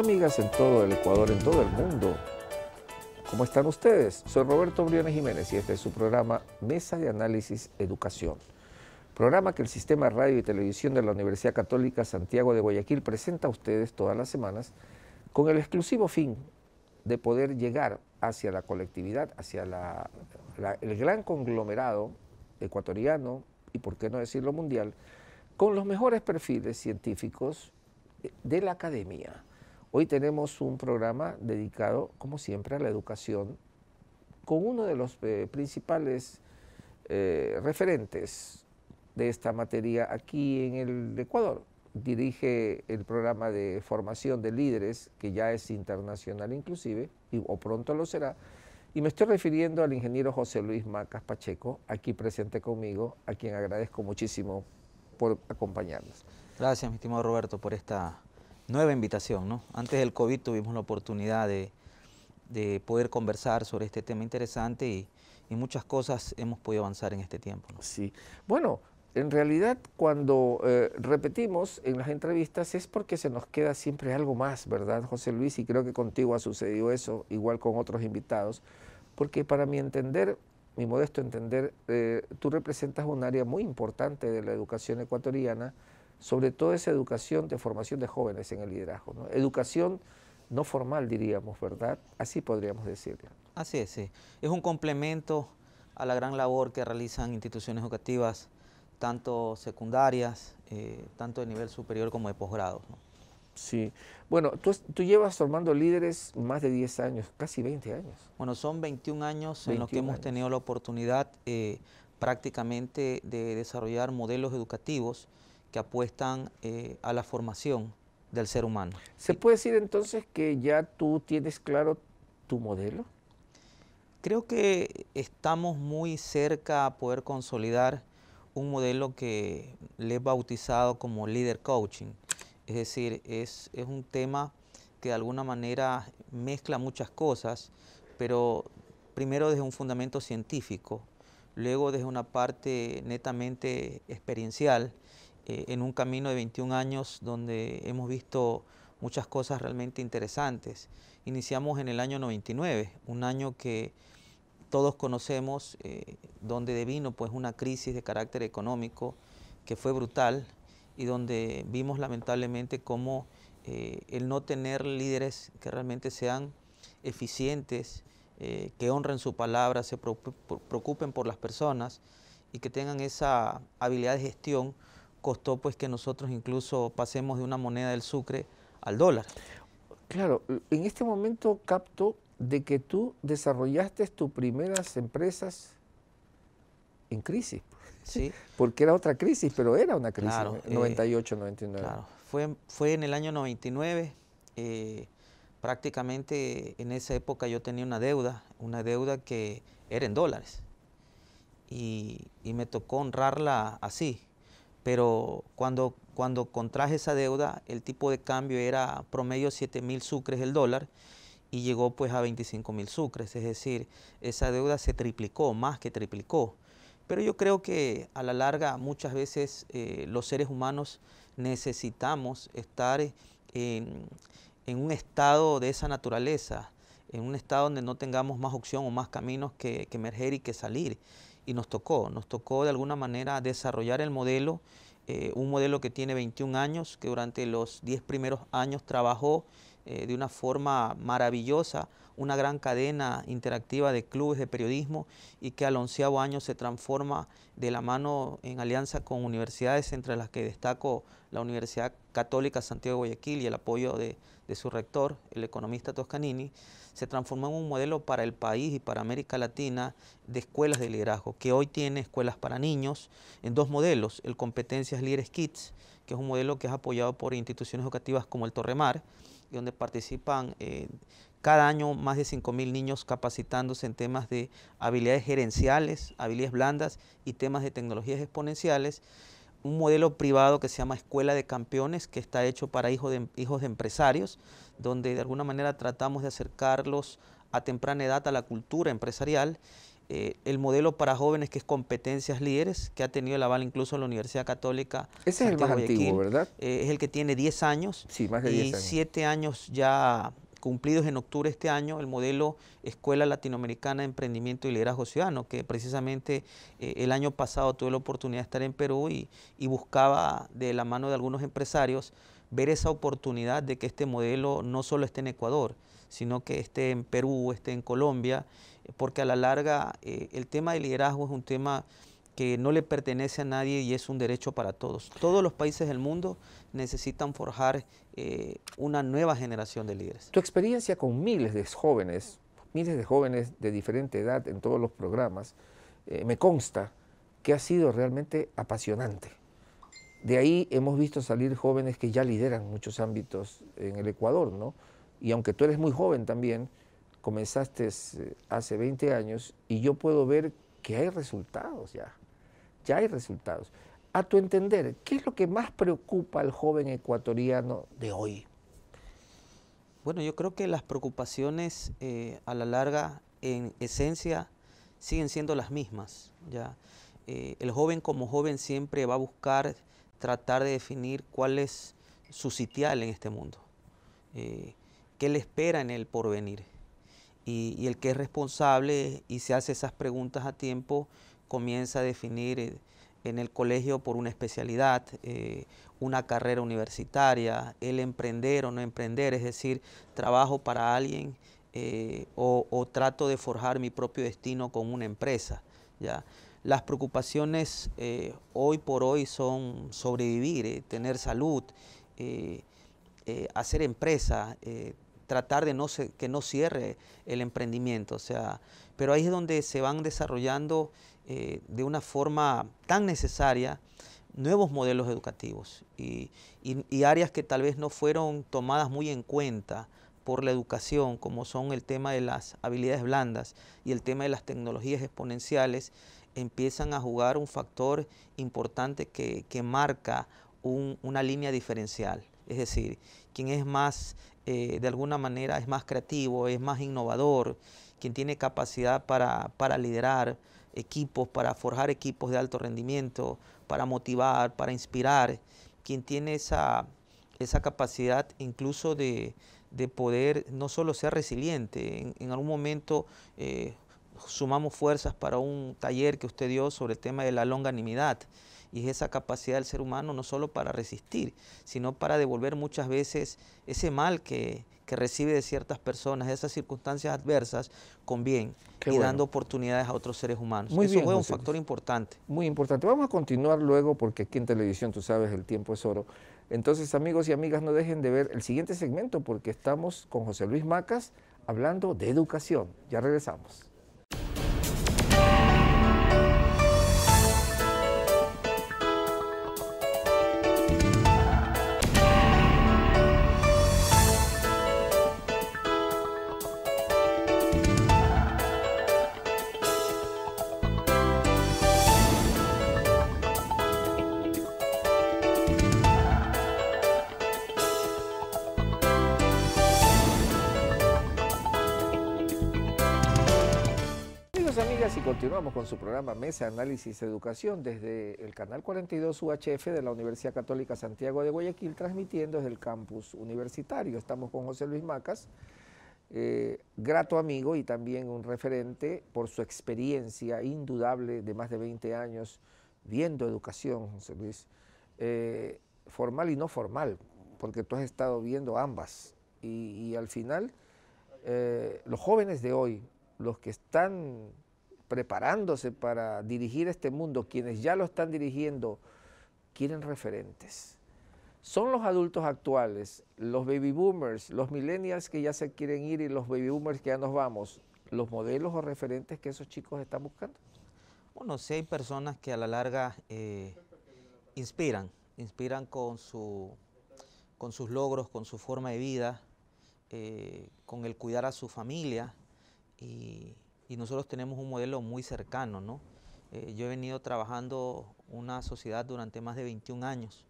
amigas en todo el Ecuador, en todo el mundo. ¿Cómo están ustedes? Soy Roberto Briones Jiménez y este es su programa Mesa de Análisis Educación. Programa que el Sistema Radio y Televisión de la Universidad Católica Santiago de Guayaquil presenta a ustedes todas las semanas con el exclusivo fin de poder llegar hacia la colectividad, hacia el gran conglomerado ecuatoriano y, por qué no decirlo, mundial, con los mejores perfiles científicos de la academia, Hoy tenemos un programa dedicado, como siempre, a la educación, con uno de los eh, principales eh, referentes de esta materia aquí en el Ecuador. Dirige el programa de formación de líderes, que ya es internacional inclusive, y, o pronto lo será. Y me estoy refiriendo al ingeniero José Luis Macas Pacheco, aquí presente conmigo, a quien agradezco muchísimo por acompañarnos. Gracias, mi estimado Roberto, por esta nueva invitación. ¿no? Antes del COVID tuvimos la oportunidad de, poder conversar sobre este tema interesante y, muchas cosas hemos podido avanzar en este tiempo. ¿no? Sí, bueno, en realidad cuando eh, repetimos en las entrevistas es porque se nos queda siempre algo más, ¿verdad, José Luis? Y creo que contigo ha sucedido eso, igual con otros invitados, porque para mi entender, mi modesto entender, eh, tú representas un área muy importante de la educación ecuatoriana sobre todo esa educación de formación de jóvenes en el liderazgo. Educación no formal, diríamos, ¿verdad? Así podríamos decirlo. Así es, sí. Es un complemento a la gran labor que realizan instituciones educativas, tanto secundarias, eh, tanto de nivel superior como de posgrado. Sí. Bueno, tú, llevas formando líderes más de 10 años, casi 20 años. Bueno, son 21 años en los que hemos tenido la oportunidad eh, prácticamente de desarrollar modelos educativos que apuestan eh, a la formación del ser humano. ¿Se puede decir entonces que ya tú tienes claro tu modelo? Creo que estamos muy cerca a poder consolidar un modelo que le he bautizado como líder coaching. Es decir, es, es un tema que de alguna manera mezcla muchas cosas, pero primero desde un fundamento científico, luego desde una parte netamente experiencial eh, en un camino de 21 años donde hemos visto muchas cosas realmente interesantes. Iniciamos en el año 99, un año que todos conocemos, eh, donde devino pues una crisis de carácter económico que fue brutal y donde vimos lamentablemente cómo eh, el no tener líderes que realmente sean eficientes, que honren su palabra, se preocupen por las personas y que tengan esa habilidad de gestión, costó pues que nosotros incluso pasemos de una moneda del sucre al dólar. Claro, en este momento capto de que tú desarrollaste tus primeras empresas en crisis. Sí. Porque era otra crisis, pero era una crisis, 98, 99. Eh, claro, fue, fue en el año 99. Eh, prácticamente en esa época yo tenía una deuda, una deuda que era en dólares. y me tocó honrarla así, pero cuando, cuando contraje esa deuda, el tipo de cambio era promedio 7,000 mil sucres el dólar y llegó pues a 25 mil sucres, es decir, esa deuda se triplicó, más que triplicó. Pero yo creo que a la larga muchas veces eh, los seres humanos necesitamos estar en, un estado de esa naturaleza, en un estado donde no tengamos más opción o más caminos que emerger y que salir y nos tocó, nos tocó de alguna manera desarrollar el modelo, eh, un modelo que tiene 21 años, que durante los 10 primeros años trabajó eh, de una forma maravillosa una gran cadena interactiva de clubes de periodismo y que al onceavo año se transforma de la mano en alianza con universidades, entre las que destaco la Universidad Católica Santiago de Guayaquil y el apoyo de, de su rector, el economista Toscanini, se transformó en un modelo para el país y para América Latina de escuelas de liderazgo, que hoy tiene escuelas para niños en dos modelos, el Competencias Líderes Kids, que es un modelo que es apoyado por instituciones educativas como el Torremar, donde participan eh, cada año más de 5.000 niños capacitándose en temas de habilidades gerenciales, habilidades blandas y temas de tecnologías exponenciales. Un modelo privado que se llama Escuela de Campeones, que está hecho para hijos de, em, hijos de empresarios, donde de alguna manera tratamos de acercarlos a temprana edad a la cultura empresarial eh, el modelo para jóvenes que es competencias líderes, que ha tenido el aval incluso la Universidad Católica. Ese es el más ¿verdad? Eh, es el que tiene 10 años. años. Y 7 años ya cumplidos en octubre de este año el modelo Escuela Latinoamericana de Emprendimiento y Liderazgo Ciudadano, que precisamente eh, el año pasado tuve la oportunidad de estar en Perú y, y, buscaba de la mano de algunos empresarios ver esa oportunidad de que este modelo no solo esté en Ecuador, sino que esté en Perú, esté en Colombia porque a la larga eh, el tema del liderazgo es un tema que no le pertenece a nadie y es un derecho para todos. Todos los países del mundo necesitan forjar eh, una nueva generación de líderes. Tu experiencia con miles de jóvenes, miles de jóvenes de diferente edad en todos los programas, eh, me consta que ha sido realmente apasionante. De ahí hemos visto salir jóvenes que ya lideran muchos ámbitos en el Ecuador, ¿no? Y aunque tú eres muy joven también, comenzaste eh, hace 20 años y yo puedo ver que hay resultados ya, ya hay resultados. A tu entender, ¿qué es lo que más preocupa al joven ecuatoriano de hoy? Bueno, yo creo que las preocupaciones eh, a la larga, en esencia, siguen siendo las mismas. ¿ya? Eh, el joven como joven siempre va a buscar tratar de definir cuál es su sitial en este mundo, qué le espera en el porvenir y, el que es responsable y se hace esas preguntas a tiempo comienza a definir eh, en el colegio por una especialidad, eh, una carrera universitaria, el emprender o no emprender, es decir, trabajo para alguien eh, o, trato de forjar mi propio destino con una empresa. ¿ya? Las preocupaciones hoy por hoy son sobrevivir, tener salud, hacer empresa, tratar de no que no cierre el emprendimiento. O sea, pero ahí es donde se van desarrollando eh, de una forma tan necesaria nuevos modelos educativos y, áreas que tal vez no fueron tomadas muy en cuenta por la educación, como son el tema de las habilidades blandas y el tema de las tecnologías exponenciales, empiezan a jugar un factor importante que, marca una línea diferencial. Es decir, quien es más, eh, de alguna manera, es más creativo, es más innovador, quien tiene capacidad para, liderar equipos, para forjar equipos de alto rendimiento, para motivar, para inspirar, quien tiene esa, capacidad incluso de, poder no solo ser resiliente, en, algún momento eh, sumamos fuerzas para un taller que usted dio sobre el tema de la longanimidad y esa capacidad del ser humano no solo para resistir, sino para devolver muchas veces ese mal que, recibe de ciertas personas, esas circunstancias adversas, con bien y dando oportunidades a otros seres humanos. Muy Eso fue un factor importante. Muy importante. Vamos a continuar luego porque aquí en televisión, tú sabes, el tiempo es oro. Entonces, amigos y amigas, no dejen de ver el siguiente segmento porque estamos con José Luis Macas hablando de educación. Ya regresamos. Continuamos con su programa Mesa Análisis Educación desde el canal 42 UHF de la Universidad Católica Santiago de Guayaquil, transmitiendo desde el campus universitario. Estamos con José Luis Macas, eh, grato amigo y también un referente por su experiencia indudable de más de 20 años viendo educación, José Luis, eh, formal y no formal, porque tú has estado viendo ambas. Y, al final, eh, los jóvenes de hoy, los que están preparándose para dirigir este mundo, quienes ya lo están dirigiendo, quieren referentes. Son los adultos actuales, los baby boomers, los millennials que ya se quieren ir y los baby boomers que ya nos vamos, los modelos o referentes que esos chicos están buscando. Bueno, sí hay personas que a la larga eh, inspiran, inspiran con, sus logros, con su forma de vida, eh, con el cuidar a su familia y y nosotros tenemos un modelo muy cercano. ¿no? Eh, yo he venido trabajando una sociedad durante más de 21 años,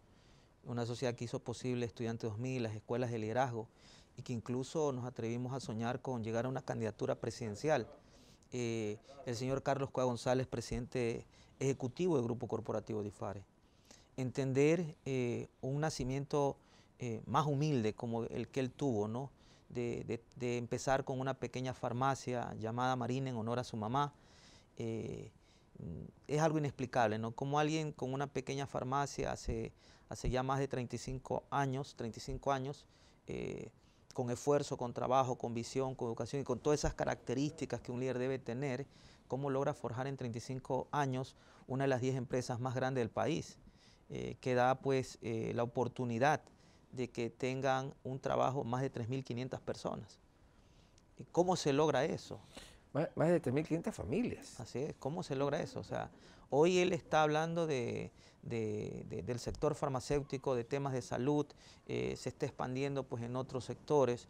una sociedad que hizo posible Estudiantes 2000, las escuelas de liderazgo, y que incluso nos atrevimos a soñar con llegar a una candidatura presidencial. Eh, el señor Carlos Cuá González, presidente ejecutivo del Grupo Corporativo DIFARE. Entender eh, un nacimiento más humilde como el que él tuvo, ¿no? de, empezar con una pequeña farmacia llamada Marina en honor a su mamá. Eh, es algo inexplicable, ¿no? Como alguien con una pequeña farmacia hace, hace ya más de 35 años, 35 años, eh, con esfuerzo, con trabajo, con visión, con educación y con todas esas características que un líder debe tener, cómo logra forjar en 35 años una de las 10 empresas más grandes del país, eh, que da pues la oportunidad de que tengan un trabajo más de 3.500 personas. ¿Y ¿Cómo se logra eso? Más, de 3.500 familias. Así es, ¿cómo se logra eso? O sea, hoy él está hablando del sector farmacéutico, de temas de salud, eh, se está expandiendo pues, en otros sectores.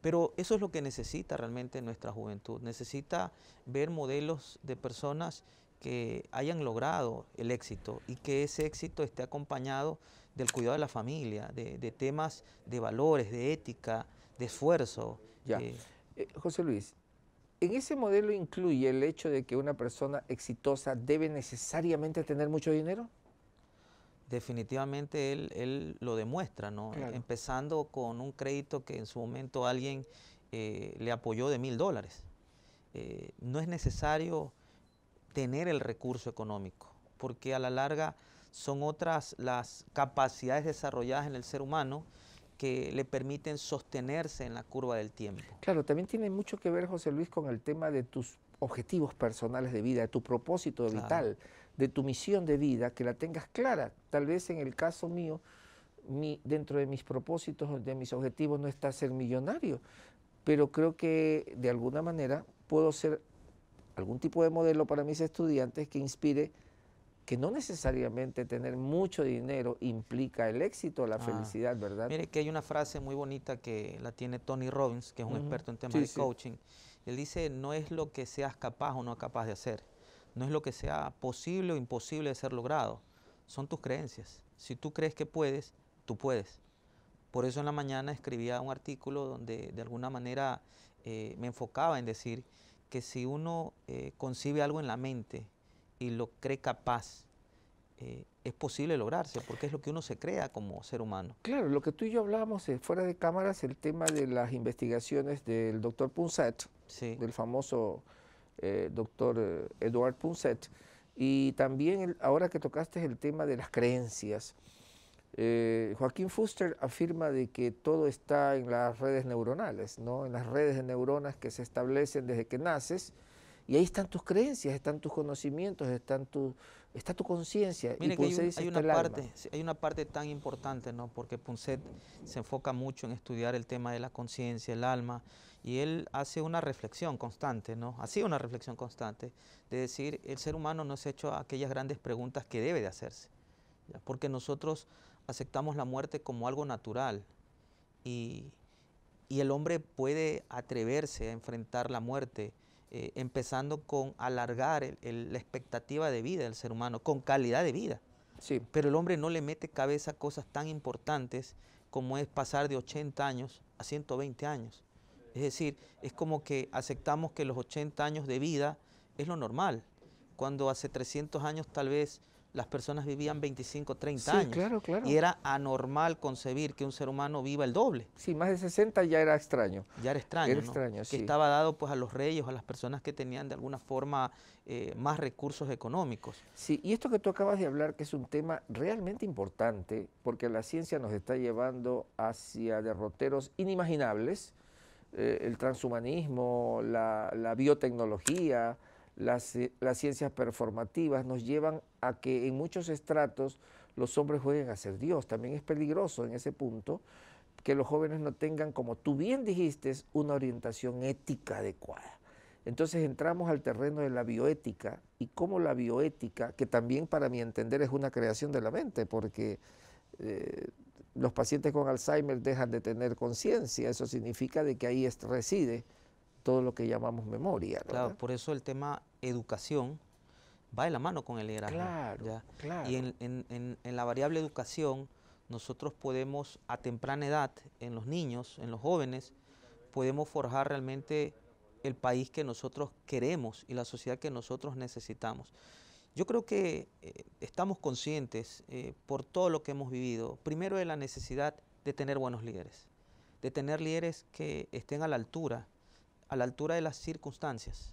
Pero eso es lo que necesita realmente nuestra juventud. Necesita ver modelos de personas que hayan logrado el éxito y que ese éxito esté acompañado del cuidado de la familia, de, temas de valores, de ética, de esfuerzo. Ya. Eh. Eh, José Luis, en ese modelo incluye el hecho de que una persona exitosa debe necesariamente tener mucho dinero? Definitivamente él, lo demuestra, ¿no? Empezando con un crédito que en su momento alguien eh, le apoyó de mil dólares. no es necesario tener el recurso económico, porque a la larga son otras las capacidades desarrolladas en el ser humano que le permiten sostenerse en la curva del tiempo. Claro, también tiene mucho que ver, José Luis, con el tema de tus objetivos personales de vida, de tu propósito vital, de tu misión de vida, que la tengas clara. Tal vez en el caso mío, dentro de mis propósitos, de mis objetivos, no está ser millonario, pero creo que de alguna manera puedo ser algún tipo de modelo para mis estudiantes que inspire que no necesariamente tener mucho dinero implica el éxito, la ah, felicidad, ¿verdad? Mire que hay una frase muy bonita que la tiene Tony Robbins, que es un experto en temas de coaching. Él dice, no es lo que seas capaz o no capaz de hacer, no es lo que sea posible o imposible de ser logrado, son tus creencias. Si tú crees que puedes, tú puedes. Por eso en la mañana escribía un artículo donde de alguna manera eh, me enfocaba en decir que si uno eh, concibe algo en la mente, y lo cree capaz, eh, es posible lograrse, porque es lo que uno se crea como ser humano. Claro, lo que tú y yo hablábamos es eh, fuera de cámaras, el tema de las investigaciones del doctor Punset, del famoso eh, doctor Edward Punset, y también ahora que tocaste el tema de las creencias. Joaquín Fuster afirma de que todo está en las redes neuronales, ¿no? en las redes de neuronas que se establecen desde que naces y ahí están tus creencias, están tus conocimientos, están tu, está tu conciencia. y que hay, hay, una parte, hay una parte tan importante, ¿no? Porque Punset se enfoca mucho en estudiar el tema de la conciencia, el alma, y él hace una reflexión constante, ¿no? sido una reflexión constante de decir, el ser humano no se ha hecho aquellas grandes preguntas que debe de hacerse, porque nosotros aceptamos la muerte como algo natural y, y el hombre puede atreverse a enfrentar la muerte eh, empezando con alargar la expectativa de vida del ser humano, con calidad de vida. Sí. Pero el hombre no le mete cabeza a cosas tan importantes como es pasar de 80 años a 120 años. Es decir, es como que aceptamos que los 80 años de vida es lo normal, cuando hace 300 años tal vez las personas vivían 25, 30 años. Y era anormal concebir que un ser humano viva el doble. Sí, más de 60 ya era extraño. Ya era extraño. Era extraño, sí. Que estaba dado pues a los reyes, a las personas que tenían de alguna forma eh, más recursos económicos. Sí, y esto que tú acabas de hablar, que es un tema realmente importante, porque la ciencia nos está llevando hacia derroteros inimaginables, eh, el transhumanismo, la biotecnología, eh, las, ciencias performativas nos llevan a que en muchos estratos los hombres jueguen a ser Dios. También es peligroso en ese punto que los jóvenes no tengan, como tú bien dijiste, una orientación ética adecuada. Entonces entramos al terreno de la bioética y cómo la bioética, que también para mi entender es una creación de la mente, porque eh, los pacientes con Alzheimer dejan de tener conciencia, eso significa de que ahí reside todo lo que llamamos memoria. Claro, por eso el tema educación va de la mano con el liderazgo. Claro, Y en, la variable educación, nosotros podemos a temprana edad, en los niños, en los jóvenes, podemos forjar realmente el país que nosotros queremos y la sociedad que nosotros necesitamos. Yo creo que eh, estamos conscientes eh, por todo lo que hemos vivido, primero de la necesidad de tener buenos líderes, de tener líderes que estén a la altura a la altura de las circunstancias.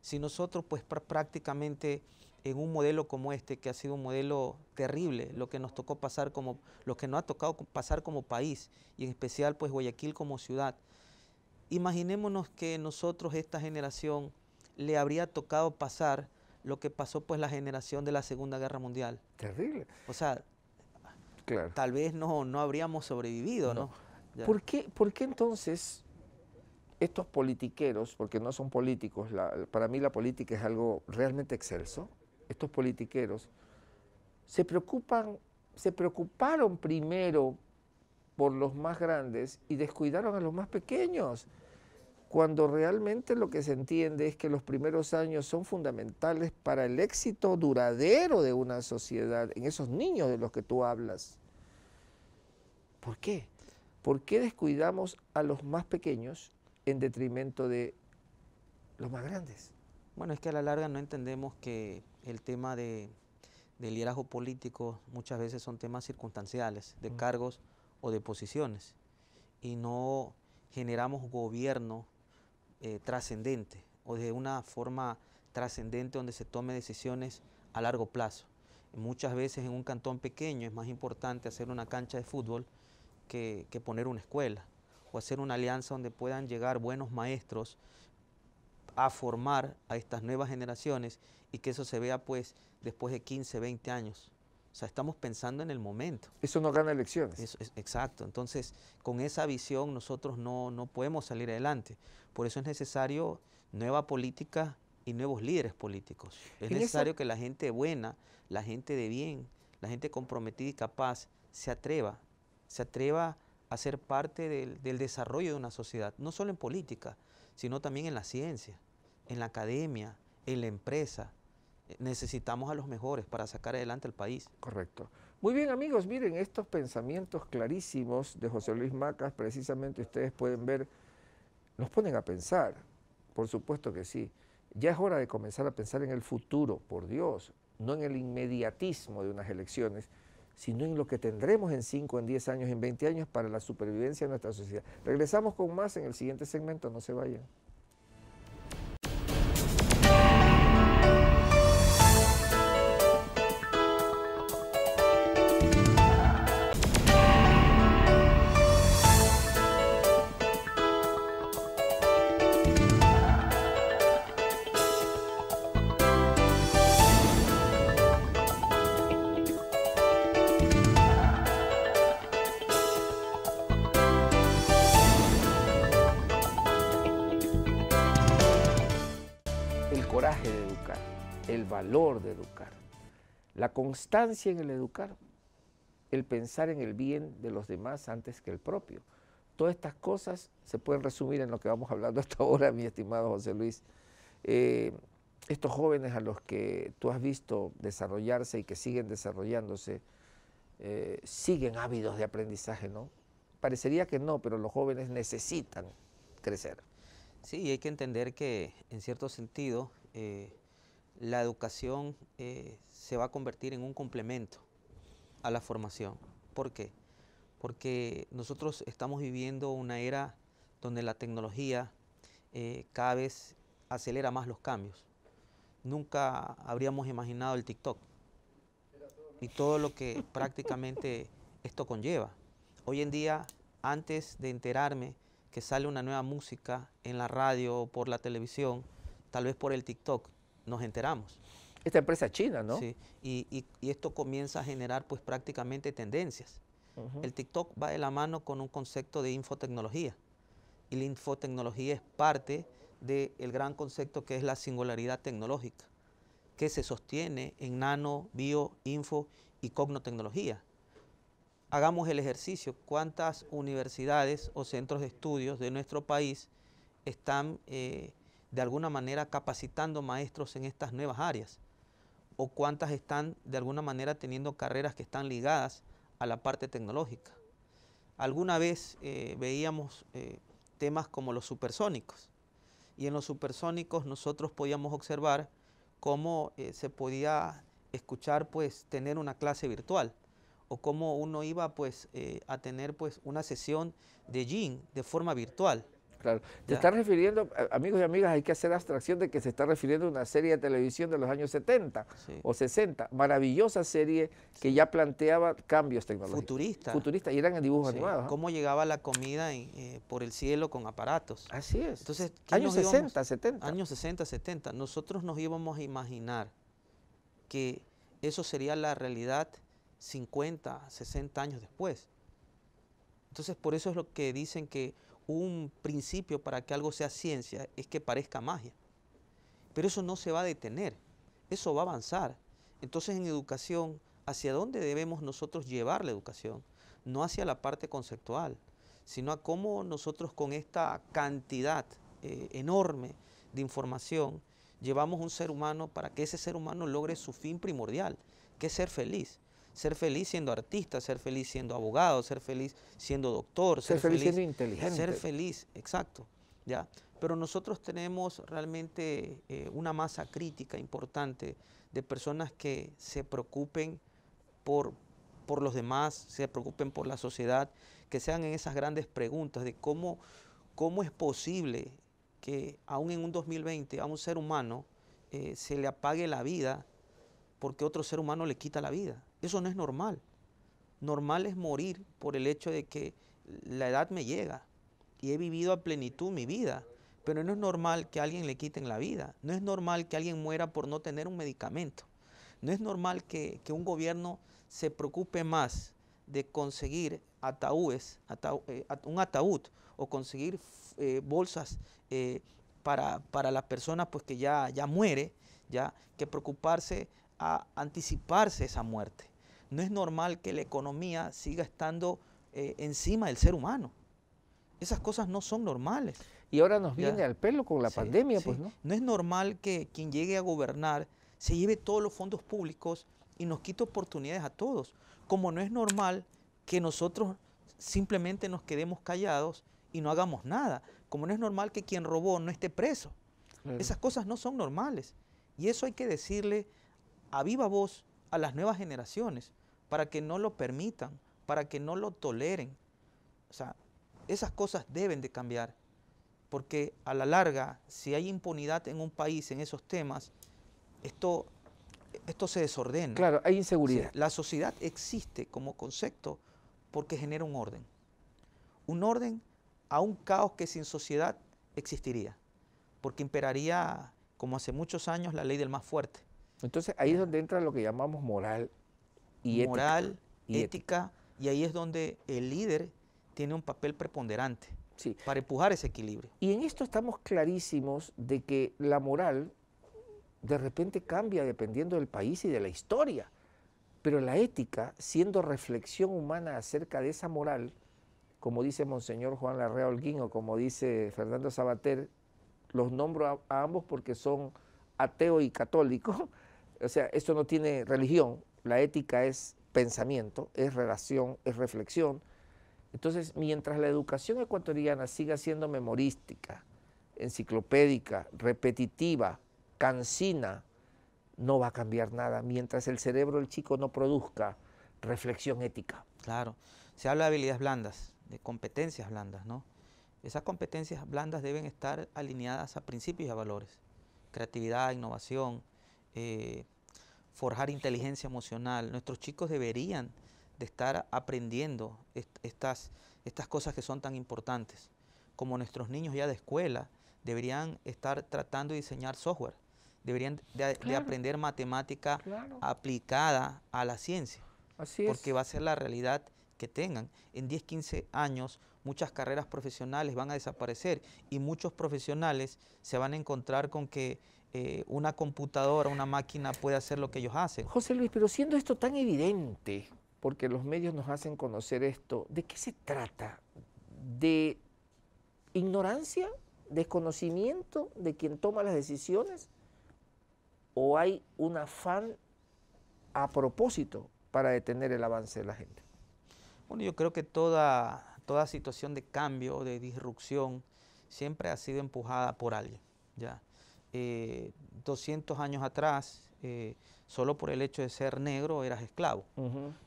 Si nosotros pues prácticamente en un modelo como este, que ha sido un modelo terrible, lo que nos tocó pasar como, lo que nos ha tocado pasar como país, y en especial pues Guayaquil como ciudad, imaginémonos que nosotros, esta generación, le habría tocado pasar lo que pasó pues la generación de la Segunda Guerra Mundial. Terrible. O sea, tal vez no, no habríamos sobrevivido, ¿no? ¿no? ¿Por, qué, ¿Por qué entonces estos politiqueros, porque no son políticos, para mí la política es algo realmente excelso, estos politiqueros se preocupan, se preocuparon primero por los más grandes y descuidaron a los más pequeños, cuando realmente lo que se entiende es que los primeros años son fundamentales para el éxito duradero de una sociedad, en esos niños de los que tú hablas. ¿Por qué? ¿Por qué descuidamos a los más pequeños en detrimento de los más grandes. Bueno, es que a la larga no entendemos que el tema de, liderazgo político muchas veces son temas circunstanciales, de mm. cargos o de posiciones, y no generamos gobierno eh, trascendente o de una forma trascendente donde se tome decisiones a largo plazo. Muchas veces en un cantón pequeño es más importante hacer una cancha de fútbol que, que poner una escuela o hacer una alianza donde puedan llegar buenos maestros a formar a estas nuevas generaciones y que eso se vea pues después de 15, 20 años. O sea, estamos pensando en el momento. Eso no gana elecciones. exacto. Entonces, con esa visión nosotros no, podemos salir adelante. Por eso es necesario nueva política y nuevos líderes políticos. Es necesario que la gente buena, la gente de bien, la gente comprometida y capaz se atreva, se atreva a ser parte del, del, desarrollo de una sociedad, no solo en política, sino también en la ciencia, en la academia, en la empresa. Eh, necesitamos a los mejores para sacar adelante el país. Correcto. Muy bien amigos, miren estos pensamientos clarísimos de José Luis Macas, precisamente ustedes pueden ver, nos ponen a pensar, por supuesto que sí. Ya es hora de comenzar a pensar en el futuro, por Dios, no en el inmediatismo de unas elecciones, sino en lo que tendremos en 5, en 10 años, en 20 años para la supervivencia de nuestra sociedad. Regresamos con más en el siguiente segmento, no se vayan. la constancia en el educar, el pensar en el bien de los demás antes que el propio. Todas estas cosas se pueden resumir en lo que vamos hablando hasta ahora, mi estimado José Luis. Eh, estos jóvenes a los que tú has visto desarrollarse y que siguen desarrollándose, eh, siguen ávidos de aprendizaje, ¿no? Parecería que no, pero los jóvenes necesitan crecer. Sí, hay que entender que en cierto sentido eh, la educación eh, se va a convertir en un complemento a la formación. ¿Por qué? Porque nosotros estamos viviendo una era donde la tecnología eh, cada vez acelera más los cambios. Nunca habríamos imaginado el TikTok y todo lo que prácticamente esto conlleva. Hoy en día, antes de enterarme que sale una nueva música en la radio o por la televisión, tal vez por el TikTok, nos enteramos. Esta empresa china, ¿no? Sí, y, esto comienza a generar pues prácticamente tendencias. El TikTok va de la mano con un concepto de infotecnología. Y la infotecnología es parte del el gran concepto que es la singularidad tecnológica, que se sostiene en nano, bio, info y cognotecnología. Hagamos el ejercicio, ¿cuántas universidades o centros de estudios de nuestro país están eh, de alguna manera capacitando maestros en estas nuevas áreas? ¿O cuántas están de alguna manera teniendo carreras que están ligadas a la parte tecnológica? Alguna vez eh, veíamos eh, temas como los supersónicos y en los supersónicos nosotros podíamos observar cómo eh, se podía escuchar pues tener una clase virtual o cómo uno iba pues a tener pues una sesión de gym de forma virtual Claro. Te estás refiriendo, eh, amigos y amigas, hay que hacer abstracción de que se está refiriendo a una serie de televisión de los años 70 o 60. Maravillosa serie que ya planteaba cambios tecnológicos. Futurista. Futurista, y eran en dibujos animado. Cómo llegaba la comida eh, por el cielo con aparatos. Así es. Entonces, años 60, 70. Años 60, 70. Nosotros nos íbamos a imaginar que eso sería la realidad 50, 60 años después. Entonces, por eso es lo que dicen que un principio para que algo sea ciencia es que parezca magia. Pero eso no se va a detener, eso va a avanzar. Entonces en educación, ¿hacia dónde debemos nosotros llevar la educación? No hacia la parte conceptual, sino a cómo nosotros con esta cantidad eh, enorme de información llevamos un ser humano para que ese ser humano logre su fin primordial, que es ser feliz ser feliz siendo artista, ser feliz siendo abogado, ser feliz siendo doctor, ser, feliz, siendo inteligente. Ser feliz, exacto. ¿ya? Pero nosotros tenemos realmente eh, una masa crítica importante de personas que se preocupen por, por los demás, se preocupen por la sociedad, que sean en esas grandes preguntas de cómo, cómo es posible que aún en un 2020 a un ser humano eh, se le apague la vida porque otro ser humano le quita la vida. Eso no es normal. Normal es morir por el hecho de que la edad me llega y he vivido a plenitud mi vida. Pero no es normal que a alguien le quiten la vida. No es normal que alguien muera por no tener un medicamento. No es normal que, un gobierno se preocupe más de conseguir ataúdes, eh, un ataúd o conseguir eh, bolsas eh, para, para las personas pues, que ya, ya muere, ya que preocuparse a anticiparse esa muerte no es normal que la economía siga estando eh, encima del ser humano. Esas cosas no son normales. Y ahora nos viene al pelo con la pandemia, pues, ¿no? No es normal que quien llegue a gobernar se lleve todos los fondos públicos y nos quite oportunidades a todos. Como no es normal que nosotros simplemente nos quedemos callados y no hagamos nada. Como no es normal que quien robó no esté preso. Esas cosas no son normales. Y eso hay que decirle a viva voz a las nuevas generaciones para que no lo permitan, para que no lo toleren. O sea, esas cosas deben de cambiar, porque a la larga, si hay impunidad en un país en esos temas, esto, esto se desordena. Claro, hay inseguridad. la sociedad existe como concepto porque genera un orden. Un orden a un caos que sin sociedad existiría, porque imperaría, como hace muchos años, la ley del más fuerte. Entonces ahí es donde entra lo que llamamos moral moral, ética. Y, ética, y ahí es donde el líder tiene un papel preponderante sí. para empujar ese equilibrio. Y en esto estamos clarísimos de que la moral de repente cambia dependiendo del país y de la historia, pero la ética, siendo reflexión humana acerca de esa moral, como dice Monseñor Juan Larrea Holguín o como dice Fernando Sabater, los nombro a, a ambos porque son ateo y católico, o sea, esto no tiene religión, la ética es pensamiento, es relación, es reflexión. Entonces, mientras la educación ecuatoriana siga siendo memorística, enciclopédica, repetitiva, cansina, no va a cambiar nada mientras el cerebro del chico no produzca reflexión ética. Claro, se habla de habilidades blandas, de competencias blandas, ¿no? Esas competencias blandas deben estar alineadas a principios y a valores. Creatividad, innovación, eh, forjar inteligencia emocional. Nuestros chicos deberían de estar aprendiendo estas, estas cosas que son tan importantes. Como nuestros niños ya de escuela deberían estar tratando de diseñar software, deberían de, aprender matemática aplicada a la ciencia. porque va a ser la realidad que tengan. En 10, 15 años muchas carreras profesionales van a desaparecer y muchos profesionales se van a encontrar con que eh, una computadora, una máquina puede hacer lo que ellos hacen. José Luis, pero siendo esto tan evidente, porque los medios nos hacen conocer esto, ¿de qué se trata? ¿De ignorancia, desconocimiento de quien toma las decisiones? ¿O hay un afán a propósito para detener el avance de la gente? Bueno, yo creo que toda, toda situación de cambio, de disrupción, siempre ha sido empujada por alguien. ¿ya? eh, 200 años atrás, eh, solo por el hecho de ser negro eras esclavo.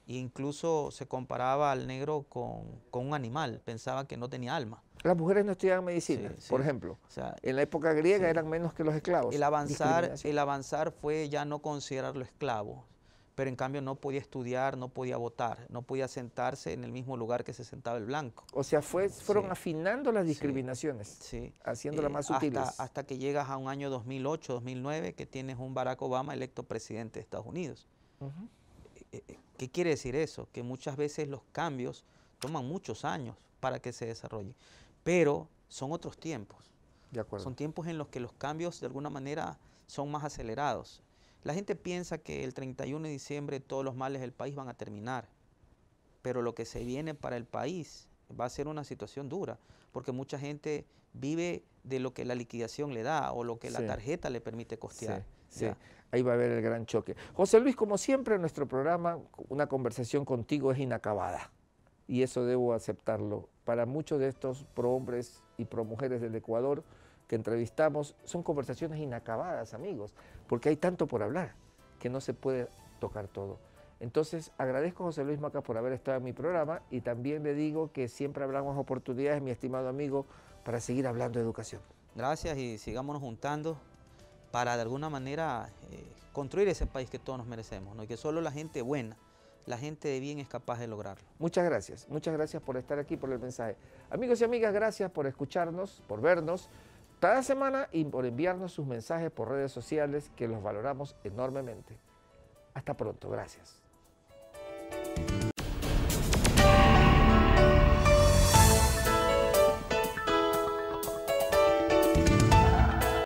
E incluso se comparaba al negro con, un animal, pensaba que no tenía alma. Las mujeres no estudiaban medicina, por ejemplo. en la época griega eran menos que los esclavos. El avanzar, el avanzar fue ya no considerarlo esclavo, pero en cambio no podía estudiar, no podía votar, no podía sentarse en el mismo lugar que se sentaba el blanco. O sea, fue, fueron afinando las discriminaciones, sí. haciéndolas eh, más sutiles. Hasta, que llegas a un año 2008, 2009, que tienes un Barack Obama electo presidente de Estados Unidos. Eh, eh, ¿Qué quiere decir eso? Que muchas veces los cambios toman muchos años para que se desarrollen, pero son otros tiempos. Son tiempos en los que los cambios de alguna manera son más acelerados. La gente piensa que el 31 de diciembre todos los males del país van a terminar, pero lo que se viene para el país va a ser una situación dura, porque mucha gente vive de lo que la liquidación le da o lo que la tarjeta le permite costear. Sí, ahí va a haber el gran choque. José Luis, como siempre en nuestro programa, una conversación contigo es inacabada, y eso debo aceptarlo. Para muchos de estos prohombres y pro-mujeres del Ecuador, que entrevistamos son conversaciones inacabadas, amigos, porque hay tanto por hablar que no se puede tocar todo. Entonces, agradezco a José Luis Maca por haber estado en mi programa y también le digo que siempre hablamos oportunidades, mi estimado amigo, para seguir hablando de educación. Gracias y sigámonos juntando para de alguna manera eh, construir ese país que todos nos merecemos, ¿no? y que solo la gente buena, la gente de bien es capaz de lograrlo. Muchas gracias, muchas gracias por estar aquí, por el mensaje. Amigos y amigas, gracias por escucharnos, por vernos cada semana y por enviarnos sus mensajes por redes sociales que los valoramos enormemente. Hasta pronto, gracias.